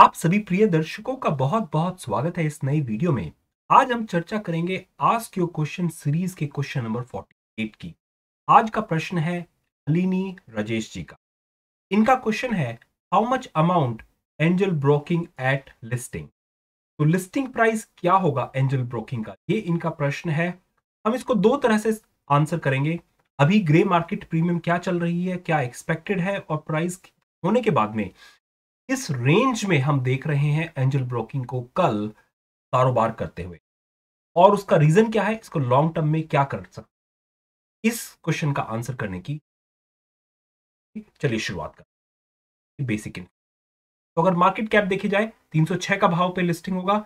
आप सभी प्रिय दर्शकों का बहुत बहुत स्वागत है इस नए वीडियो में आज हम चर्चा करेंगे आस्क योर क्वेश्चन सीरीज के क्वेश्चन नंबर 48 की आज का प्रश्न है अलिनी राजेश जी का इनका क्वेश्चन है how much amount Angel broking at listing तो लिस्टिंग प्राइस क्या होगा एंजल ब्रोकिंग का ये इनका प्रश्न है हम इसको दो तरह से आंसर करेंगे अभी ग्रे मार्केट प्रीमियम क्या चल रही है क्या एक्सपेक्टेड है और प्राइस होने के बाद में इस रेंज में हम देख रहे हैं एंजल ब्रोकिंग को कल कारोबार करते हुए और उसका रीजन क्या है इसको लॉन्ग टर्म में क्या कर सकते इस क्वेश्चन का आंसर करने की चलिए शुरुआत कर बेसिक इन तो अगर मार्केट कैप देखी जाए 306 का भाव पे लिस्टिंग होगा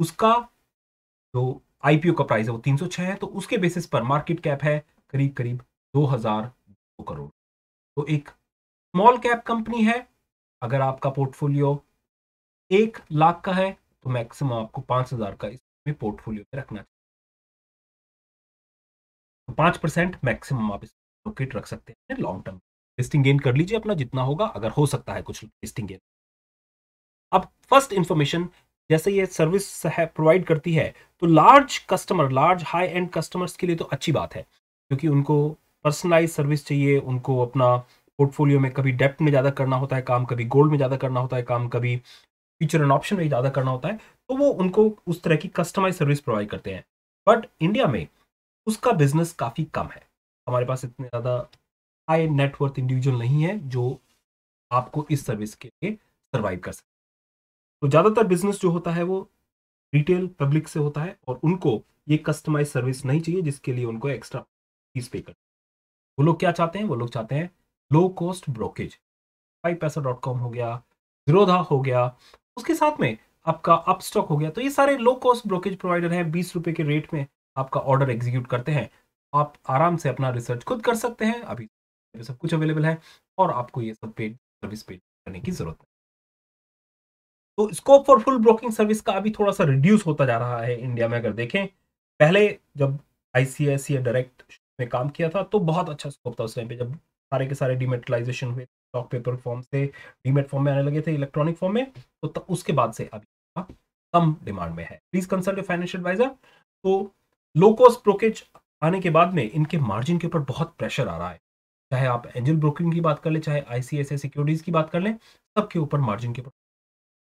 उसका जो तो आईपीओ का प्राइस है वो 306 है तो उसके बेसिस पर मार्केट कैप है करीब करीब दो करोड़ तो एक स्मॉल कैप कंपनी है अगर आपका पोर्टफोलियो एक लाख का है तो मैक्सिमम आपको पांच हज़ार का इसमें पोर्टफोलियो में रखना चाहिए तो पांच परसेंट मैक्सिमम आप इसकेट रख सकते हैं लॉन्ग टर्म लिस्टिंग गेन कर लीजिए अपना जितना होगा अगर हो सकता है कुछ लिस्टिंग गेन अब फर्स्ट इंफॉर्मेशन जैसे ये सर्विस है प्रोवाइड करती है तो large customer large high end customers के लिए तो अच्छी बात है क्योंकि उनको पर्सनलाइज सर्विस चाहिए उनको अपना पोर्टफोलियो में कभी डेप्ट में ज़्यादा करना होता है काम कभी गोल्ड में ज़्यादा करना होता है काम कभी फ्यूचर एंड ऑप्शन में ज़्यादा करना होता है तो वो उनको उस तरह की कस्टमाइज सर्विस प्रोवाइड करते हैं बट इंडिया में उसका बिजनेस काफ़ी कम है हमारे पास इतने ज़्यादा हाई नेटवर्थ इंडिविजुअल नहीं है जो आपको इस सर्विस के लिए सर्वाइव कर सकते तो ज़्यादातर बिजनेस जो होता है वो रिटेल पब्लिक से होता है और उनको ये कस्टमाइज सर्विस नहीं चाहिए जिसके लिए उनको एक्स्ट्रा फीस पे कर वो लोग क्या चाहते हैं वो लोग चाहते हैं low cost brokerage five paisa dot com हो गया जीरोधा हो गया उसके साथ में आपका अपस्टॉक हो गया तो ये सारे लो कॉस्ट ब्रोकेज प्रोवाइडर हैं बीस रुपये के रेट में आपका ऑर्डर एग्जीक्यूट करते हैं आप आराम से अपना रिसर्च खुद कर सकते हैं अभी तो सब कुछ अवेलेबल है और आपको ये सब पेड सर्विस पेड करने की जरूरत है तो scope for full broking service का अभी थोड़ा सा रिड्यूस होता जा रहा है इंडिया में अगर देखें पहले जब आईसीआईसीआई डायरेक्ट में काम किया था तो बहुत अच्छा स्कोप था उस टाइम पे जब सारे के सारे डिमेटलाइजेशन हुए स्टॉक पेपर फॉर्म से डीमेट फॉर्म में आने लगे थे इलेक्ट्रॉनिक फॉर्म में तो तब उसके बाद से अभी कम डिमांड में है प्लीज कंसल्ट फाइनेंशियल एडवाइजर तो लो कॉस्ट ब्रोकेज आने के बाद में इनके मार्जिन के ऊपर बहुत प्रेशर आ रहा है चाहे आप एंजल ब्रोकिंग की बात कर ले चाहे आईसीआईसीआई सिक्योरिटीज की बात कर लें सबके ऊपर मार्जिन के ऊपर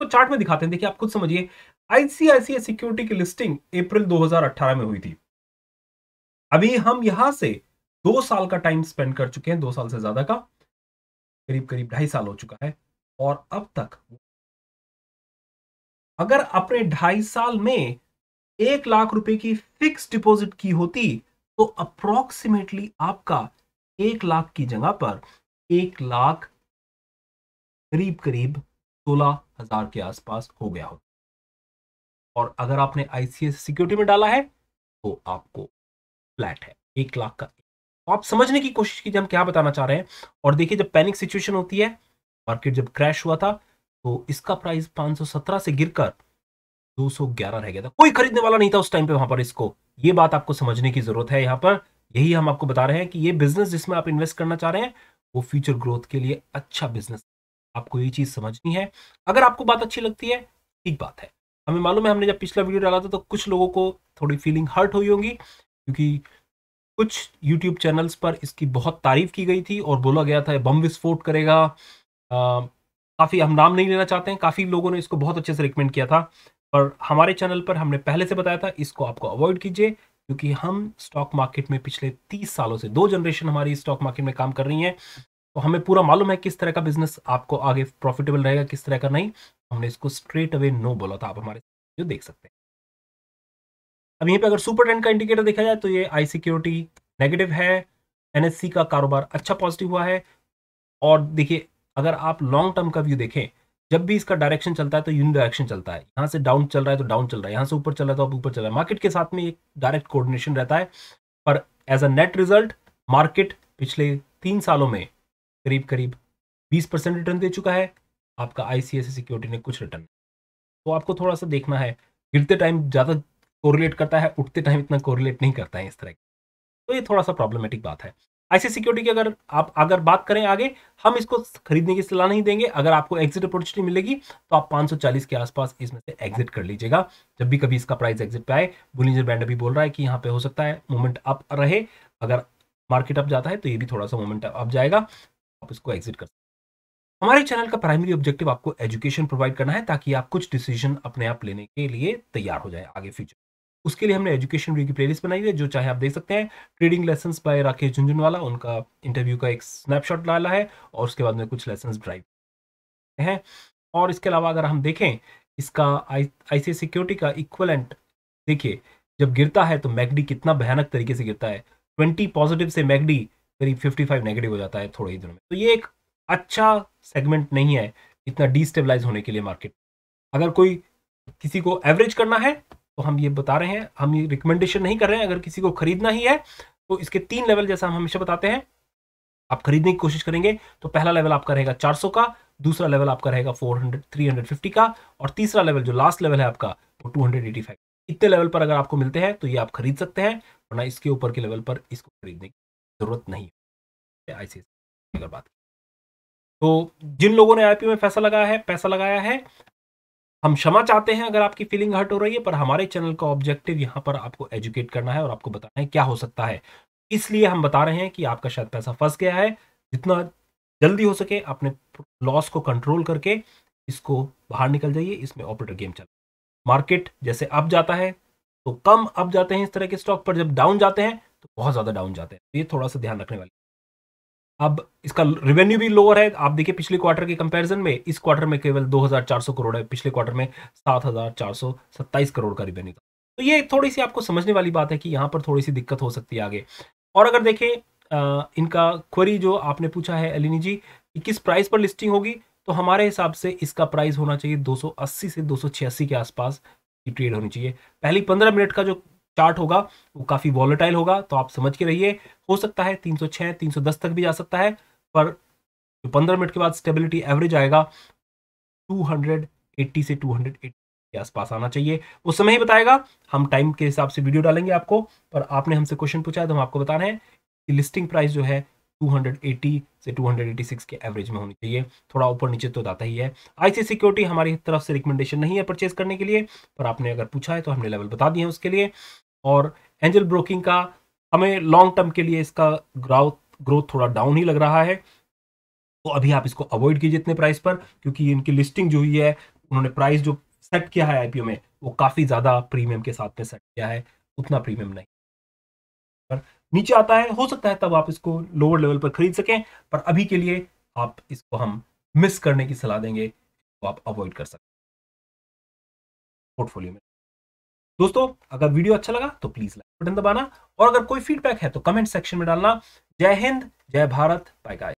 तो चार्ट में दिखाते हैं देखिए आप खुद समझिए आईसीआईसीआई सिक्योरिटी की लिस्टिंग अप्रैल 2018 में हुई थी अभी हम यहां से दो साल का टाइम स्पेंड कर चुके हैं दो साल से ज्यादा का करीब करीब ढाई साल हो चुका है और अब तक अगर अपने ढाई साल में एक लाख रुपए की फिक्स डिपॉजिट की होती तो अप्रोक्सीमेटली आपका एक लाख की जगह पर एक लाख करीब करीब सोलह हजार के आसपास हो गया होता और अगर आपने आईसीएस सिक्योरिटी में डाला है तो आपको फ्लैट है एक लाख का तो आप समझने की कोशिश कीजिए हम क्या बताना चाह रहे हैं और देखिए जब पैनिक सिचुएशन होती है मार्केट जब क्रैश हुआ था तो इसका प्राइस 517 से गिरकर 211 रह गया था कोई खरीदने वाला नहीं था उस टाइम पे वहां पर इसको ये बात आपको समझने की जरूरत है यहाँ पर यही हम आपको बता रहे हैं कि ये बिजनेस जिसमें आप इन्वेस्ट करना चाह रहे हैं वो फ्यूचर ग्रोथ के लिए अच्छा बिजनेस आपको ये चीज समझनी है अगर आपको बात अच्छी लगती है ठीक बात है हमें मालूम है हमने जब पिछला वीडियो डाला था तो कुछ लोगों को थोड़ी फीलिंग हर्ट हुई होगी क्योंकि कुछ यूट्यूब चैनल्स पर इसकी बहुत तारीफ की गई थी और बोला गया था बम विस्फोट करेगा काफ़ी हम नाम नहीं लेना चाहते हैं काफ़ी लोगों ने इसको बहुत अच्छे से रिकमेंड किया था और हमारे चैनल पर हमने पहले से बताया था इसको आपको अवॉइड कीजिए क्योंकि हम स्टॉक मार्केट में पिछले तीस सालों से दो जनरेशन हमारी स्टॉक मार्केट में काम कर रही है तो हमें पूरा मालूम है किस तरह का बिजनेस आपको आगे प्रॉफिटेबल रहेगा किस तरह का नहीं हमने इसको स्ट्रेट अवे नो बोला था आप हमारे जो देख सकते हैं अब यहीं पे अगर सुपर ट्रेंड का इंडिकेटर देखा जाए तो ये आई सिक्योरिटी नेगेटिव है एनएससी का कारोबार अच्छा पॉजिटिव हुआ है और देखिए अगर आप लॉन्ग टर्म का व्यू देखें जब भी इसका डायरेक्शन चलता है तो यून डायरेक्शन चलता है यहाँ से डाउन चल रहा है तो डाउन चल रहा है यहाँ से ऊपर चल रहा है तो आप ऊपर चल रहा है मार्केट के साथ में एक डायरेक्ट कोऑर्डिनेशन रहता है पर as a net result market पिछले तीन सालों में करीब करीब बीस परसेंट रिटर्न दे चुका है आपका आई सिक्योरिटी ने कुछ रिटर्न तो आपको थोड़ा सा देखना है गिरते टाइम ज़्यादा कोरिलेट करता है उठते टाइम इतना कोरिलेट नहीं करता है इस तरह की तो ये थोड़ा सा प्रॉब्लमेटिक बात है ऐसी सिक्योरिटी की अगर आप अगर बात करें आगे हम इसको खरीदने की सलाह नहीं देंगे अगर आपको एग्जिट अपॉर्चुनिटी मिलेगी तो आप 540 के आसपास इसमें से एग्जिट कर लीजिएगा जब भी कभी इसका प्राइस एग्जिट पे आए बुलिंजर बैंड अभी बोल रहा है कि यहाँ पे हो सकता है मूवमेंट अप रहे अगर मार्केट अप जाता है तो ये भी थोड़ा सा मूवमेंट अप जाएगा आप इसको एग्जिट कर सकते हमारे चैनल का प्राइमरी ऑब्जेक्टिव आपको एजुकेशन प्रोवाइड करना है ताकि आप कुछ डिसीजन अपने आप लेने के लिए तैयार हो जाए आगे फ्यूचर उसके लिए हमने एजुकेशन वीडियो की प्लेलिस्ट बनाई है जो चाहे आप देख सकते हैं trading lesson by Rakesh Jhunjhunwala उनका इंटरव्यू का एक स्नैपशॉट डाला है और उसके बाद में कुछ लेसन ड्राइव हैं और इसके अलावा अगर हम देखें इसका आई सी सिक्योरिटी का इक्वलेंट देखिए जब गिरता है तो मैगडी कितना भयानक तरीके से गिरता है ट्वेंटी पॉजिटिव से मैगडी करीब फिफ्टी फाइव नेगेटिव हो जाता है थोड़े ही दिनों में तो ये एक अच्छा सेगमेंट नहीं है इतना डिस्टेबलाइज होने के लिए मार्केट अगर कोई किसी को एवरेज करना है तो हम ये बता रहे हैं हम ये रिकमेंडेशन नहीं कर रहे हैं अगर किसी को खरीदना ही है तो इसके तीन लेवल जैसा हम हमेशा बताते हैं आप खरीदने की कोशिश करेंगे तो पहला लेवल आपका रहेगा 400 का दूसरा लेवल आपका रहेगा 400 350 का और तीसरा लेवल जो लास्ट लेवल है आपका वो 285 इतने लेवल पर अगर आपको मिलते हैं तो ये आप खरीद सकते हैं वरना इसके ऊपर के लेवल पर इसको खरीदने की जरूरत नहीं है अगर बात तो जिन लोगों ने आईपीओ में पैसा लगाया है पैसा लगाया है हम क्षमा चाहते हैं अगर आपकी फीलिंग हर्ट हो रही है पर हमारे चैनल का ऑब्जेक्टिव यहाँ पर आपको एजुकेट करना है और आपको बताना है क्या हो सकता है इसलिए हम बता रहे हैं कि आपका शायद पैसा फंस गया है जितना जल्दी हो सके अपने लॉस को कंट्रोल करके इसको बाहर निकल जाइए इसमें ऑपरेटर गेम चल मार्केट जैसे अप जाता है तो कम अप जाते हैं इस तरह के स्टॉक पर जब डाउन जाते हैं तो बहुत ज़्यादा डाउन जाते हैं ये थोड़ा सा ध्यान रखने वाले अब इसका रेवेन्यू भी लोअर है आप देखिए पिछले क्वार्टर के कंपैरिजन में इस क्वार्टर में केवल 2400 करोड़ है पिछले क्वार्टर में 7427 करोड़ का रेवेन्यू था तो ये थोड़ी सी आपको समझने वाली बात है कि यहाँ पर थोड़ी सी दिक्कत हो सकती है आगे और अगर देखें इनका क्वेरी जो आपने पूछा है अलिनी जी कि किस प्राइस पर लिस्टिंग होगी तो हमारे हिसाब से इसका प्राइस होना चाहिए दो से दो के आसपास ट्रेड होनी चाहिए पहली पंद्रह मिनट का जो चार्ट होगा वो काफ़ी वॉलेटाइल होगा तो आप समझ के रहिए हो सकता है 306 310 तक भी जा सकता है पर जो 15 मिनट के बाद स्टेबिलिटी एवरेज आएगा 280 से 280 के आसपास आना चाहिए उस समय ही बताएगा हम टाइम के हिसाब से वीडियो डालेंगे आपको पर आपने हमसे क्वेश्चन पूछा है तो हम आपको बता रहे हैं कि लिस्टिंग प्राइस जो है 280 से 286 के एवरेज में होनी चाहिए थोड़ा ऊपर नीचे तो जाता ही है आईसी सिक्योरिटी हमारी तरफ से रिकमेंडेशन नहीं है परचेज करने के लिए पर आपने अगर पूछा है तो हमने लेवल बता दिए हैं उसके लिए और एंजल ब्रोकिंग का हमें लॉन्ग टर्म के लिए इसका ग्राउथ ग्रोथ थोड़ा डाउन ही लग रहा है तो अभी आप इसको अवॉइड कीजिए इतने प्राइस पर क्योंकि इनकी लिस्टिंग जो हुई है उन्होंने प्राइस जो सेट किया है आईपीओ में वो काफ़ी ज़्यादा प्रीमियम के साथ में सेट किया है उतना प्रीमियम नहीं पर नीचे आता है हो सकता है तब आप इसको लोअर लेवल पर खरीद सकें पर अभी के लिए आप इसको हम मिस करने की सलाह देंगे तो आप अवॉइड कर सकते पोर्टफोलियो में दोस्तों अगर वीडियो अच्छा लगा तो प्लीज लाइक बटन दबाना और अगर कोई फीडबैक है तो कमेंट सेक्शन में डालना जय हिंद जय भारत बाय गाय